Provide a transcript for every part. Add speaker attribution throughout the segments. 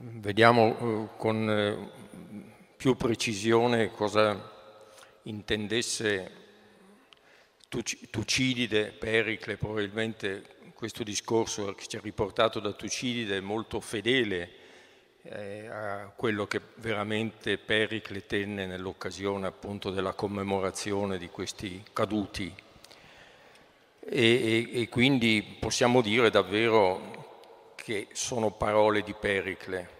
Speaker 1: Vediamo eh, con eh, più precisione cosa intendesse Tucidide, Pericle, probabilmente questo discorso che ci ha riportato da Tucidide è molto fedele eh, a quello che veramente Pericle tenne nell'occasione appunto della commemorazione di questi caduti. E, e, e quindi possiamo dire davvero che sono parole di Pericle.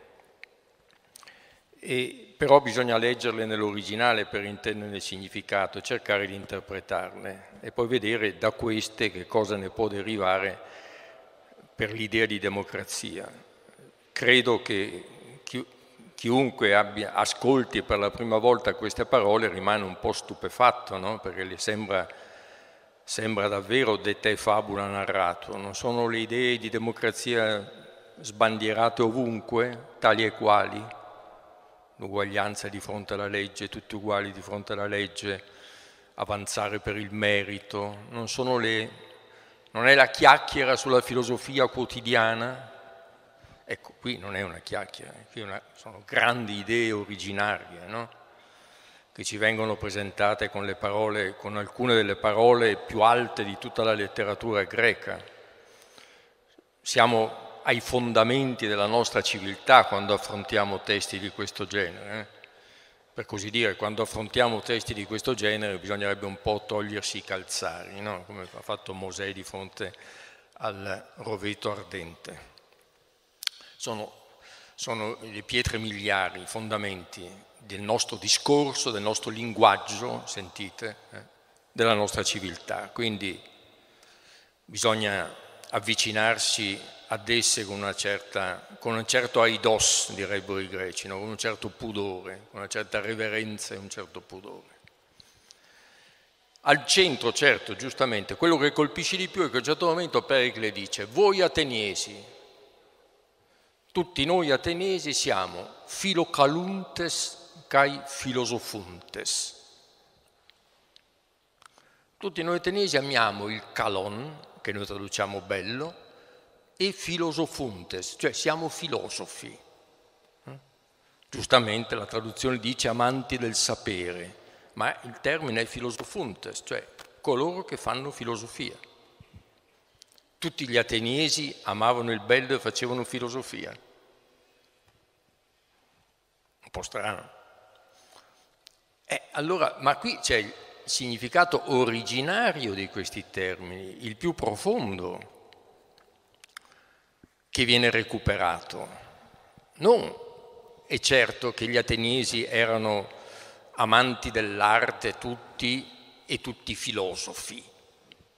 Speaker 1: E, però bisogna leggerle nell'originale per intenderne il significato, cercare di interpretarle e poi vedere da queste che cosa ne può derivare per l'idea di democrazia. Credo che chiunque abbia, ascolti per la prima volta queste parole rimane un po' stupefatto, no? perché gli sembra, sembra davvero de te fabula narrato. Non sono le idee di democrazia sbandierate ovunque, tali e quali, l'uguaglianza di fronte alla legge, tutti uguali di fronte alla legge, avanzare per il merito, non, le, non è la chiacchiera sulla filosofia quotidiana Ecco, qui non è una chiacchiera, eh, una, sono grandi idee originarie, no? che ci vengono presentate con, parole, con alcune delle parole più alte di tutta la letteratura greca. Siamo ai fondamenti della nostra civiltà quando affrontiamo testi di questo genere. Eh. Per così dire, quando affrontiamo testi di questo genere bisognerebbe un po' togliersi i calzari, no? come ha fatto Mosè di fronte al roveto ardente sono, sono le pietre miliari, i fondamenti del nostro discorso, del nostro linguaggio, sentite, eh, della nostra civiltà. Quindi bisogna avvicinarsi ad esse con, una certa, con un certo aidos, direbbero i greci, no? con un certo pudore, con una certa reverenza e un certo pudore. Al centro, certo, giustamente, quello che colpisce di più è che a un certo momento Pericle dice, voi ateniesi, tutti noi atenesi siamo filocaluntes cae filosofuntes. Tutti noi atenesi amiamo il calon, che noi traduciamo bello, e filosofuntes, cioè siamo filosofi. Eh? Giustamente la traduzione dice amanti del sapere, ma il termine è filosofuntes, cioè coloro che fanno filosofia. Tutti gli ateniesi amavano il bello e facevano filosofia po' strano. Eh, allora, ma qui c'è il significato originario di questi termini, il più profondo che viene recuperato. Non è certo che gli ateniesi erano amanti dell'arte tutti e tutti filosofi,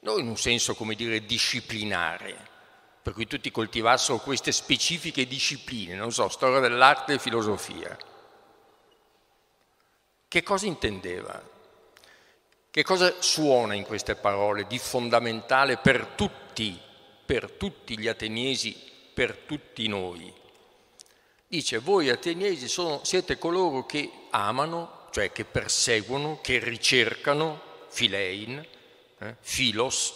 Speaker 1: non in un senso come dire disciplinare, per cui tutti coltivassero queste specifiche discipline, non so, storia dell'arte e filosofia. Che cosa intendeva? Che cosa suona in queste parole di fondamentale per tutti, per tutti gli ateniesi, per tutti noi? Dice, voi ateniesi sono, siete coloro che amano, cioè che perseguono, che ricercano, filein, eh, filos,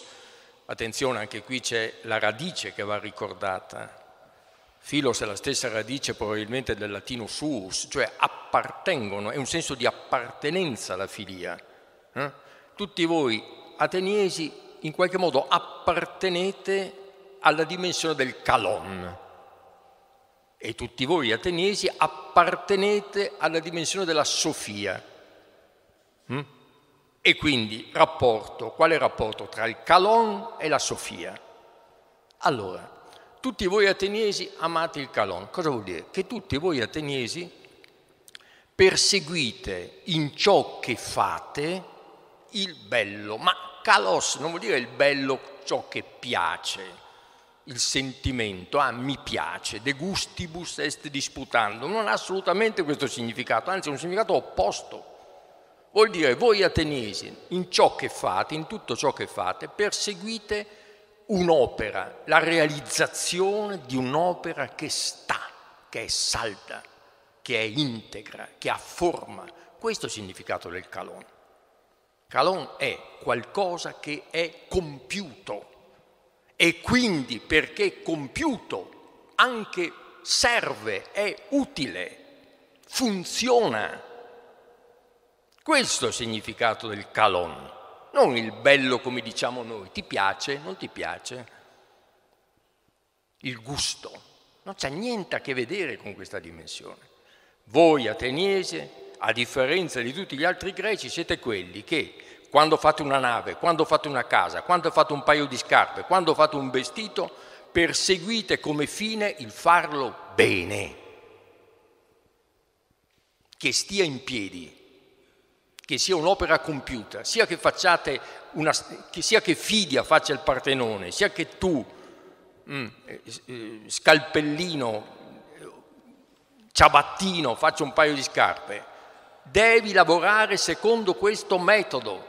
Speaker 1: attenzione anche qui c'è la radice che va ricordata, Filos è la stessa radice probabilmente del latino suus, cioè appartengono, è un senso di appartenenza alla filia. Eh? Tutti voi ateniesi in qualche modo appartenete alla dimensione del calon e tutti voi ateniesi appartenete alla dimensione della sofia. Mm? E quindi rapporto, qual è il rapporto tra il calon e la sofia? Allora, tutti voi ateniesi amate il calon. Cosa vuol dire? Che tutti voi ateniesi perseguite in ciò che fate il bello, ma calos non vuol dire il bello ciò che piace, il sentimento, ah mi piace, de gustibus est disputando, non ha assolutamente questo significato, anzi è un significato opposto. Vuol dire voi ateniesi in ciò che fate, in tutto ciò che fate, perseguite il un'opera, la realizzazione di un'opera che sta, che è salda, che è integra, che ha forma. Questo è il significato del calon. Calon è qualcosa che è compiuto e quindi perché compiuto anche serve, è utile, funziona. Questo è il significato del calon non il bello come diciamo noi, ti piace, non ti piace, il gusto, non c'è niente a che vedere con questa dimensione. Voi ateniesi, a differenza di tutti gli altri greci, siete quelli che quando fate una nave, quando fate una casa, quando fate un paio di scarpe, quando fate un vestito, perseguite come fine il farlo bene, che stia in piedi che sia un'opera compiuta, sia che, facciate una, che sia che Fidia faccia il Partenone, sia che tu, mm, eh, Scalpellino, eh, Ciabattino, faccia un paio di scarpe, devi lavorare secondo questo metodo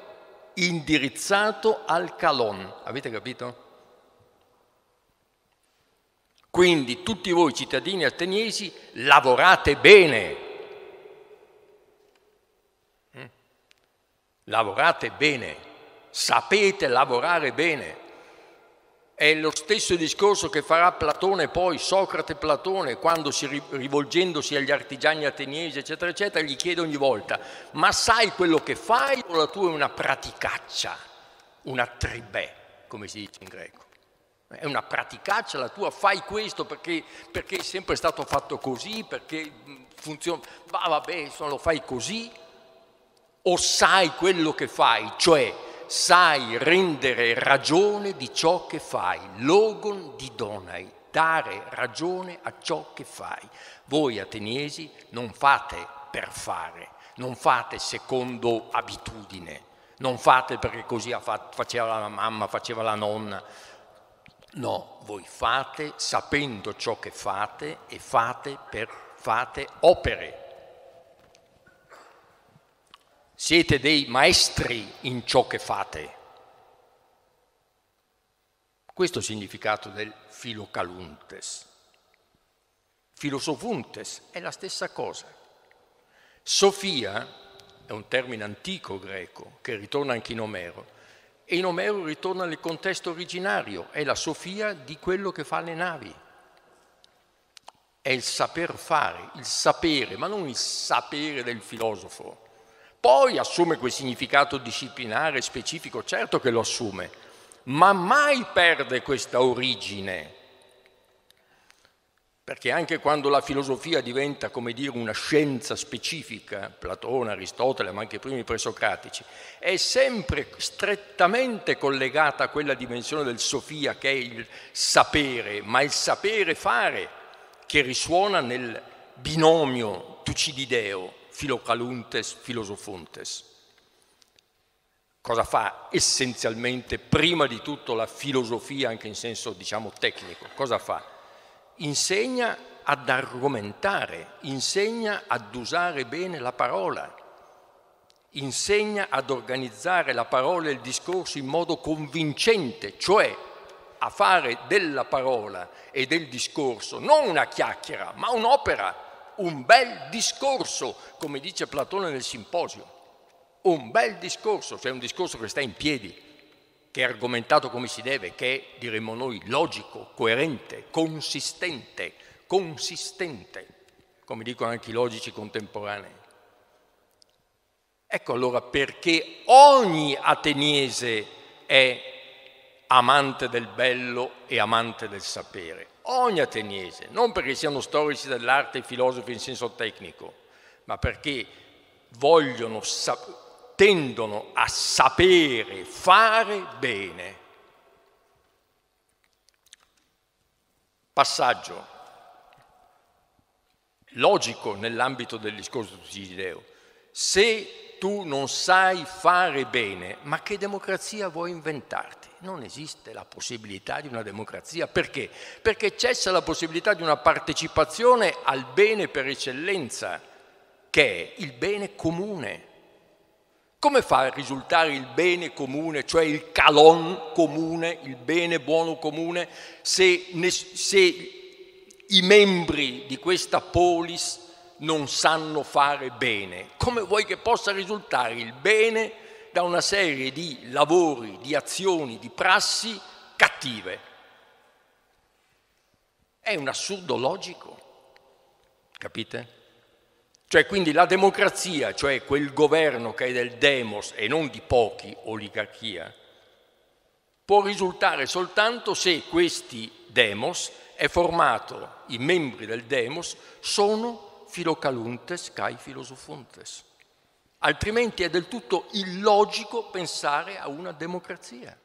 Speaker 1: indirizzato al calon. Avete capito? Quindi tutti voi cittadini ateniesi lavorate bene Lavorate bene, sapete lavorare bene. È lo stesso discorso che farà Platone poi, Socrate Platone, quando si, rivolgendosi agli artigiani ateniesi, eccetera, eccetera, gli chiede ogni volta, ma sai quello che fai o la tua è una praticaccia, una tribè, come si dice in greco? È una praticaccia la tua, fai questo perché, perché è sempre stato fatto così, perché funziona, va bene, lo fai così, o sai quello che fai, cioè sai rendere ragione di ciò che fai, logon di donai, dare ragione a ciò che fai. Voi ateniesi non fate per fare, non fate secondo abitudine, non fate perché così faceva la mamma, faceva la nonna. No, voi fate sapendo ciò che fate e fate, per, fate opere siete dei maestri in ciò che fate. Questo è il significato del filocaluntes. Filosofuntes è la stessa cosa. Sofia è un termine antico greco che ritorna anche in Omero e in Omero ritorna nel contesto originario, è la sofia di quello che fa le navi. È il saper fare, il sapere, ma non il sapere del filosofo poi assume quel significato disciplinare specifico, certo che lo assume, ma mai perde questa origine. Perché anche quando la filosofia diventa, come dire, una scienza specifica, Platone, Aristotele, ma anche i primi presocratici, è sempre strettamente collegata a quella dimensione del sofia che è il sapere, ma il sapere fare che risuona nel binomio tucidideo filocaluntes filosofontes. Cosa fa essenzialmente, prima di tutto, la filosofia, anche in senso diciamo tecnico? Cosa fa? Insegna ad argomentare, insegna ad usare bene la parola, insegna ad organizzare la parola e il discorso in modo convincente, cioè a fare della parola e del discorso non una chiacchiera, ma un'opera un bel discorso, come dice Platone nel simposio. Un bel discorso, cioè un discorso che sta in piedi, che è argomentato come si deve, che è, diremmo noi, logico, coerente, consistente, consistente, come dicono anche i logici contemporanei. Ecco allora perché ogni ateniese è amante del bello e amante del sapere ogni ateniese, non perché siano storici dell'arte e filosofi in senso tecnico, ma perché vogliono, tendono a sapere fare bene. Passaggio logico nell'ambito del discorso di Gideo. Se tu non sai fare bene, ma che democrazia vuoi inventarti? Non esiste la possibilità di una democrazia. Perché? Perché cessa la possibilità di una partecipazione al bene per eccellenza, che è il bene comune. Come fa a risultare il bene comune, cioè il calon comune, il bene buono comune, se, se i membri di questa polis non sanno fare bene. Come vuoi che possa risultare il bene da una serie di lavori, di azioni, di prassi cattive? È un assurdo logico, capite? Cioè quindi la democrazia, cioè quel governo che è del demos e non di pochi oligarchia, può risultare soltanto se questi demos è formato, i membri del demos sono filocaluntes cae filosofuntes. Altrimenti è del tutto illogico pensare a una democrazia.